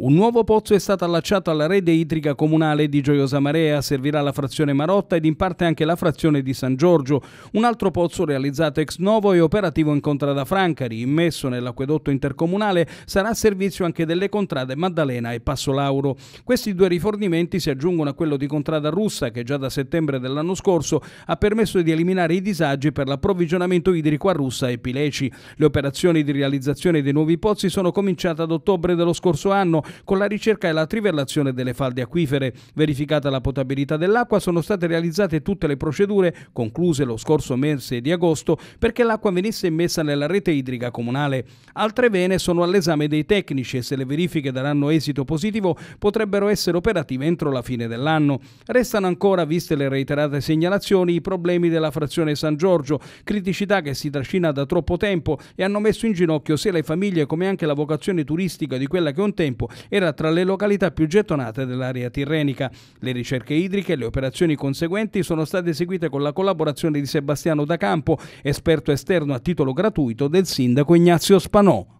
Un nuovo pozzo è stato allacciato alla rete idrica comunale di Gioiosa Marea, servirà la frazione Marotta ed in parte anche la frazione di San Giorgio. Un altro pozzo realizzato ex novo e operativo in Contrada Francari, immesso nell'acquedotto intercomunale, sarà a servizio anche delle contrade Maddalena e Passo Lauro. Questi due rifornimenti si aggiungono a quello di Contrada Russa che già da settembre dell'anno scorso ha permesso di eliminare i disagi per l'approvvigionamento idrico a Russa e Pileci. Le operazioni di realizzazione dei nuovi pozzi sono cominciate ad ottobre dello scorso anno con la ricerca e la trivellazione delle falde acquifere, verificata la potabilità dell'acqua, sono state realizzate tutte le procedure concluse lo scorso mese di agosto perché l'acqua venisse immessa nella rete idrica comunale. Altre vene sono all'esame dei tecnici e se le verifiche daranno esito positivo potrebbero essere operative entro la fine dell'anno. Restano ancora, viste le reiterate segnalazioni, i problemi della frazione San Giorgio, criticità che si trascina da troppo tempo e hanno messo in ginocchio sia le famiglie come anche la vocazione turistica di quella che un tempo era tra le località più gettonate dell'area tirrenica. Le ricerche idriche e le operazioni conseguenti sono state eseguite con la collaborazione di Sebastiano Da Campo, esperto esterno a titolo gratuito del sindaco Ignazio Spanò.